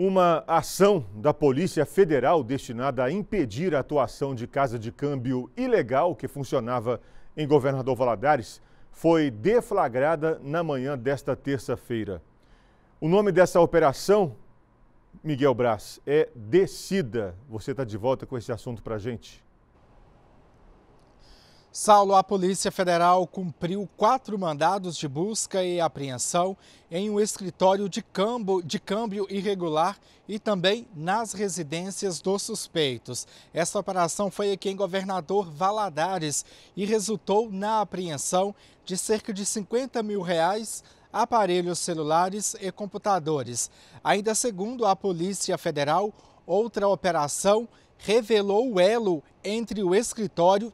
Uma ação da Polícia Federal destinada a impedir a atuação de casa de câmbio ilegal que funcionava em Governador Valadares foi deflagrada na manhã desta terça-feira. O nome dessa operação, Miguel Braz, é Decida. Você está de volta com esse assunto para a gente? Saulo, a Polícia Federal cumpriu quatro mandados de busca e apreensão em um escritório de câmbio, de câmbio irregular e também nas residências dos suspeitos. Essa operação foi aqui em Governador Valadares e resultou na apreensão de cerca de 50 mil reais aparelhos celulares e computadores. Ainda segundo a Polícia Federal, outra operação revelou o elo entre o escritório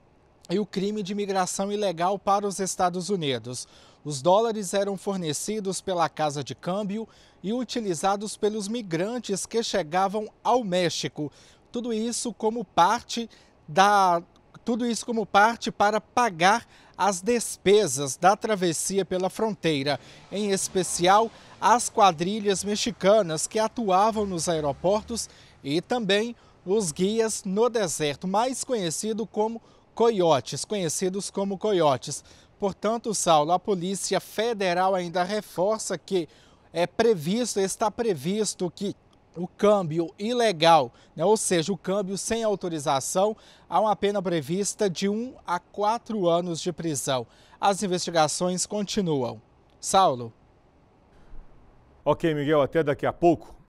e o crime de imigração ilegal para os Estados Unidos. Os dólares eram fornecidos pela casa de câmbio e utilizados pelos migrantes que chegavam ao México. Tudo isso como parte da tudo isso como parte para pagar as despesas da travessia pela fronteira, em especial as quadrilhas mexicanas que atuavam nos aeroportos e também os guias no deserto, mais conhecido como coiotes, conhecidos como coiotes. Portanto, Saulo, a Polícia Federal ainda reforça que é previsto, está previsto que o câmbio ilegal, né, ou seja, o câmbio sem autorização, há uma pena prevista de um a quatro anos de prisão. As investigações continuam. Saulo. Ok, Miguel, até daqui a pouco.